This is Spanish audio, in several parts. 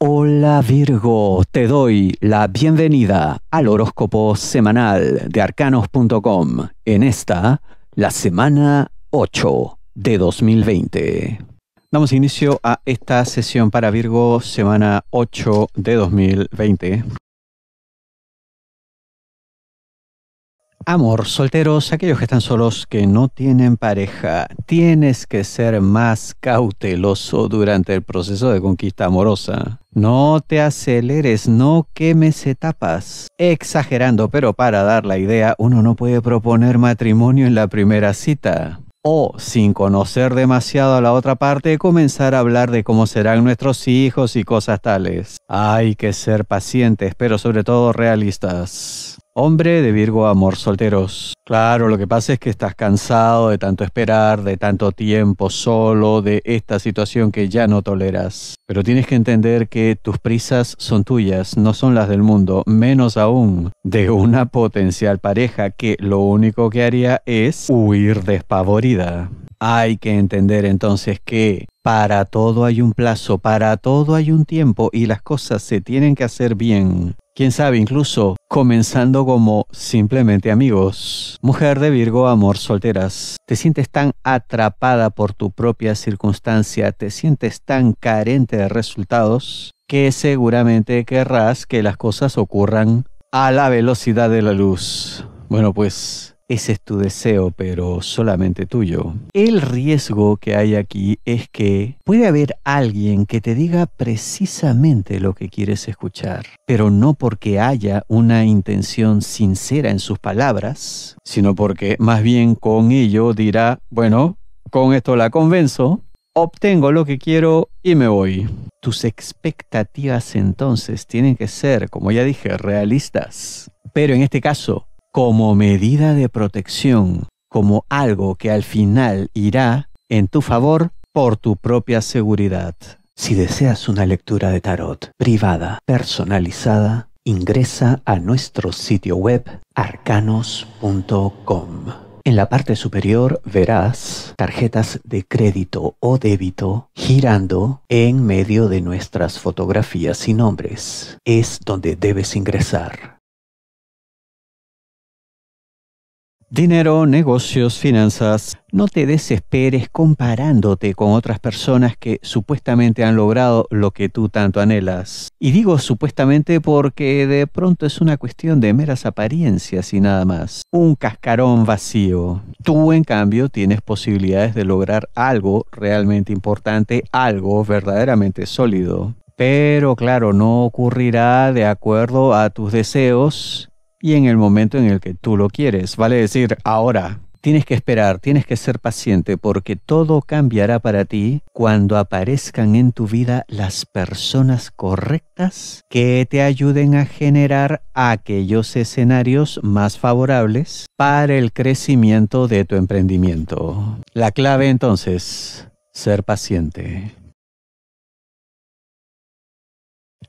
Hola Virgo, te doy la bienvenida al horóscopo semanal de arcanos.com en esta, la semana 8 de 2020. Damos inicio a esta sesión para Virgo, semana 8 de 2020. Amor, solteros, aquellos que están solos, que no tienen pareja, tienes que ser más cauteloso durante el proceso de conquista amorosa. No te aceleres, no quemes etapas. Exagerando, pero para dar la idea, uno no puede proponer matrimonio en la primera cita. O, sin conocer demasiado a la otra parte, comenzar a hablar de cómo serán nuestros hijos y cosas tales. Hay que ser pacientes, pero sobre todo realistas. Hombre de Virgo Amor Solteros. Claro, lo que pasa es que estás cansado de tanto esperar, de tanto tiempo solo, de esta situación que ya no toleras. Pero tienes que entender que tus prisas son tuyas, no son las del mundo, menos aún de una potencial pareja que lo único que haría es huir despavorida. Hay que entender entonces que para todo hay un plazo, para todo hay un tiempo y las cosas se tienen que hacer bien. Quién sabe, incluso comenzando como simplemente amigos. Mujer de Virgo, amor solteras. Te sientes tan atrapada por tu propia circunstancia, te sientes tan carente de resultados, que seguramente querrás que las cosas ocurran a la velocidad de la luz. Bueno, pues ese es tu deseo, pero solamente tuyo. El riesgo que hay aquí es que puede haber alguien que te diga precisamente lo que quieres escuchar, pero no porque haya una intención sincera en sus palabras, sino porque más bien con ello dirá, bueno, con esto la convenzo, obtengo lo que quiero y me voy. Tus expectativas entonces tienen que ser, como ya dije, realistas. Pero en este caso, como medida de protección, como algo que al final irá en tu favor por tu propia seguridad. Si deseas una lectura de tarot privada, personalizada, ingresa a nuestro sitio web arcanos.com. En la parte superior verás tarjetas de crédito o débito girando en medio de nuestras fotografías y nombres. Es donde debes ingresar. Dinero, negocios, finanzas. No te desesperes comparándote con otras personas que supuestamente han logrado lo que tú tanto anhelas. Y digo supuestamente porque de pronto es una cuestión de meras apariencias y nada más. Un cascarón vacío. Tú en cambio tienes posibilidades de lograr algo realmente importante, algo verdaderamente sólido. Pero claro, no ocurrirá de acuerdo a tus deseos y en el momento en el que tú lo quieres. Vale decir, ahora. Tienes que esperar, tienes que ser paciente porque todo cambiará para ti cuando aparezcan en tu vida las personas correctas que te ayuden a generar aquellos escenarios más favorables para el crecimiento de tu emprendimiento. La clave entonces, ser paciente.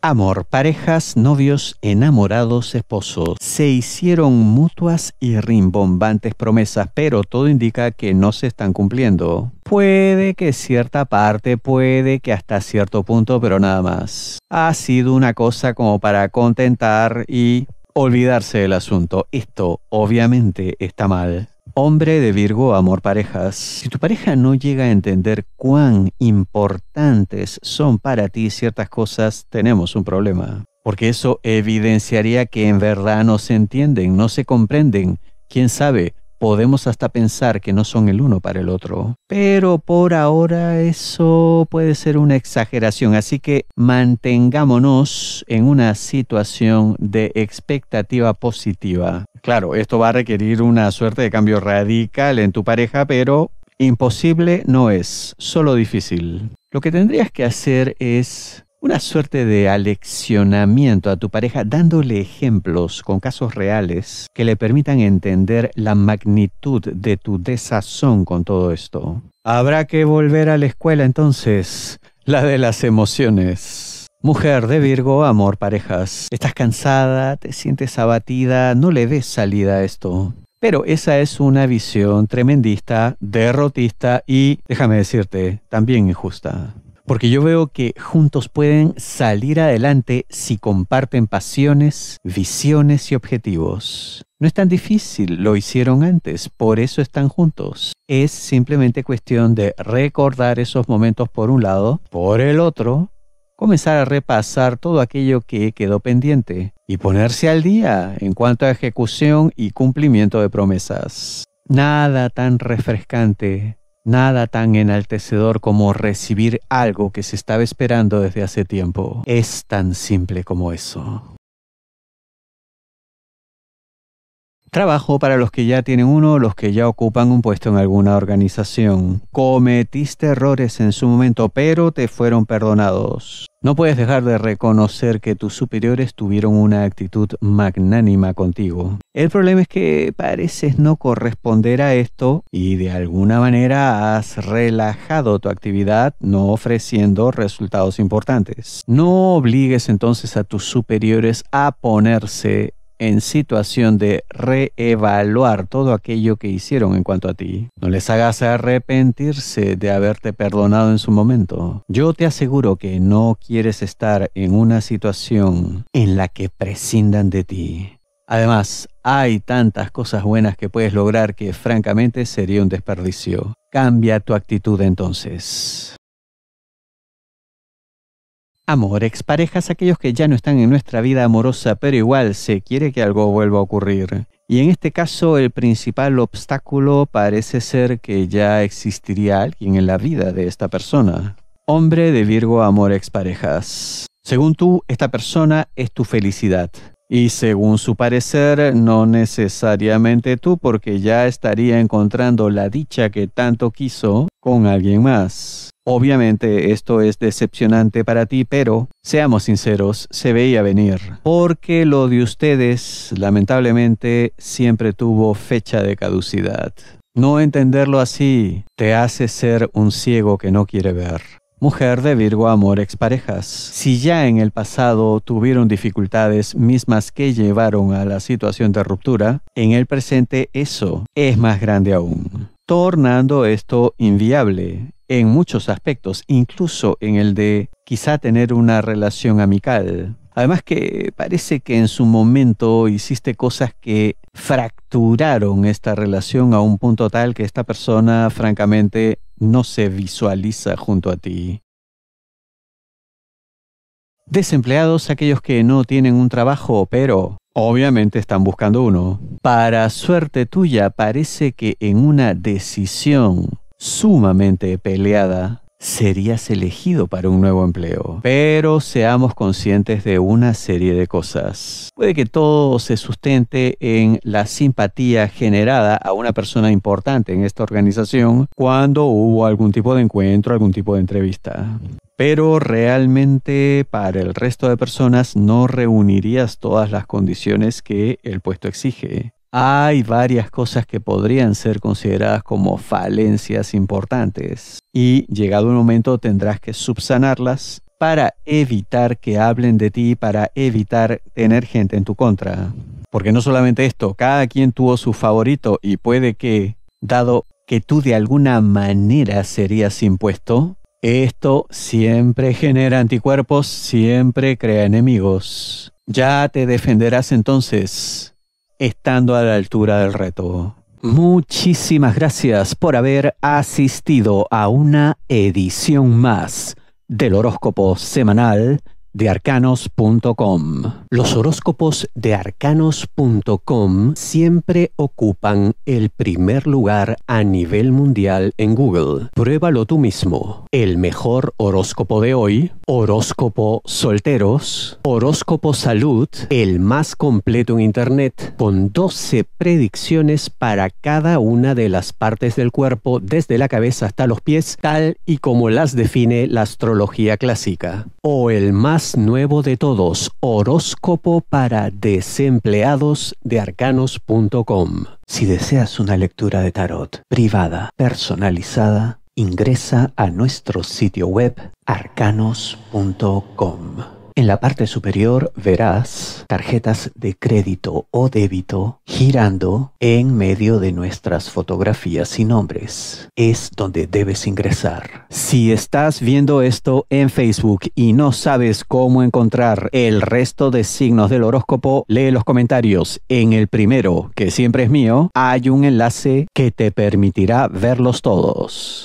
Amor, parejas, novios, enamorados, esposos, se hicieron mutuas y rimbombantes promesas, pero todo indica que no se están cumpliendo. Puede que cierta parte, puede que hasta cierto punto, pero nada más. Ha sido una cosa como para contentar y olvidarse del asunto. Esto obviamente está mal. Hombre de Virgo, amor parejas. Si tu pareja no llega a entender cuán importantes son para ti ciertas cosas, tenemos un problema. Porque eso evidenciaría que en verdad no se entienden, no se comprenden. Quién sabe, podemos hasta pensar que no son el uno para el otro. Pero por ahora eso puede ser una exageración, así que mantengámonos en una situación de expectativa positiva. Claro, esto va a requerir una suerte de cambio radical en tu pareja, pero imposible no es, solo difícil. Lo que tendrías que hacer es una suerte de aleccionamiento a tu pareja dándole ejemplos con casos reales que le permitan entender la magnitud de tu desazón con todo esto. Habrá que volver a la escuela entonces, la de las emociones. Mujer de Virgo, amor, parejas. Estás cansada, te sientes abatida, no le ves salida a esto. Pero esa es una visión tremendista, derrotista y, déjame decirte, también injusta. Porque yo veo que juntos pueden salir adelante si comparten pasiones, visiones y objetivos. No es tan difícil, lo hicieron antes, por eso están juntos. Es simplemente cuestión de recordar esos momentos por un lado, por el otro, comenzar a repasar todo aquello que quedó pendiente y ponerse al día en cuanto a ejecución y cumplimiento de promesas. Nada tan refrescante, nada tan enaltecedor como recibir algo que se estaba esperando desde hace tiempo. Es tan simple como eso. Trabajo para los que ya tienen uno, los que ya ocupan un puesto en alguna organización. Cometiste errores en su momento, pero te fueron perdonados. No puedes dejar de reconocer que tus superiores tuvieron una actitud magnánima contigo. El problema es que pareces no corresponder a esto y de alguna manera has relajado tu actividad no ofreciendo resultados importantes. No obligues entonces a tus superiores a ponerse en situación de reevaluar todo aquello que hicieron en cuanto a ti. No les hagas arrepentirse de haberte perdonado en su momento. Yo te aseguro que no quieres estar en una situación en la que prescindan de ti. Además, hay tantas cosas buenas que puedes lograr que francamente sería un desperdicio. Cambia tu actitud entonces amor, exparejas, aquellos que ya no están en nuestra vida amorosa, pero igual se quiere que algo vuelva a ocurrir. Y en este caso el principal obstáculo parece ser que ya existiría alguien en la vida de esta persona. Hombre de Virgo, amor, exparejas. Según tú, esta persona es tu felicidad. Y según su parecer, no necesariamente tú, porque ya estaría encontrando la dicha que tanto quiso con alguien más. Obviamente esto es decepcionante para ti, pero seamos sinceros, se veía venir, porque lo de ustedes lamentablemente siempre tuvo fecha de caducidad. No entenderlo así te hace ser un ciego que no quiere ver mujer de Virgo amor exparejas. Si ya en el pasado tuvieron dificultades mismas que llevaron a la situación de ruptura, en el presente eso es más grande aún, tornando esto inviable en muchos aspectos, incluso en el de quizá tener una relación amical. Además que parece que en su momento hiciste cosas que fracturaron esta relación a un punto tal que esta persona francamente no se visualiza junto a ti. Desempleados, aquellos que no tienen un trabajo, pero obviamente están buscando uno. Para suerte tuya, parece que en una decisión sumamente peleada, serías elegido para un nuevo empleo. Pero seamos conscientes de una serie de cosas. Puede que todo se sustente en la simpatía generada a una persona importante en esta organización cuando hubo algún tipo de encuentro, algún tipo de entrevista. Pero realmente para el resto de personas no reunirías todas las condiciones que el puesto exige hay varias cosas que podrían ser consideradas como falencias importantes y llegado el momento tendrás que subsanarlas para evitar que hablen de ti, para evitar tener gente en tu contra. Porque no solamente esto, cada quien tuvo su favorito y puede que, dado que tú de alguna manera serías impuesto, esto siempre genera anticuerpos, siempre crea enemigos. Ya te defenderás entonces estando a la altura del reto. Muchísimas gracias por haber asistido a una edición más del horóscopo semanal de arcanos.com. Los horóscopos de arcanos.com siempre ocupan el primer lugar a nivel mundial en Google. Pruébalo tú mismo. El mejor horóscopo de hoy Horóscopo Solteros, Horóscopo Salud, el más completo en Internet, con 12 predicciones para cada una de las partes del cuerpo, desde la cabeza hasta los pies, tal y como las define la astrología clásica. O el más nuevo de todos, Horóscopo para desempleados de arcanos.com. Si deseas una lectura de tarot privada, personalizada, ingresa a nuestro sitio web arcanos.com. En la parte superior verás tarjetas de crédito o débito girando en medio de nuestras fotografías y nombres. Es donde debes ingresar. Si estás viendo esto en Facebook y no sabes cómo encontrar el resto de signos del horóscopo, lee los comentarios. En el primero, que siempre es mío, hay un enlace que te permitirá verlos todos.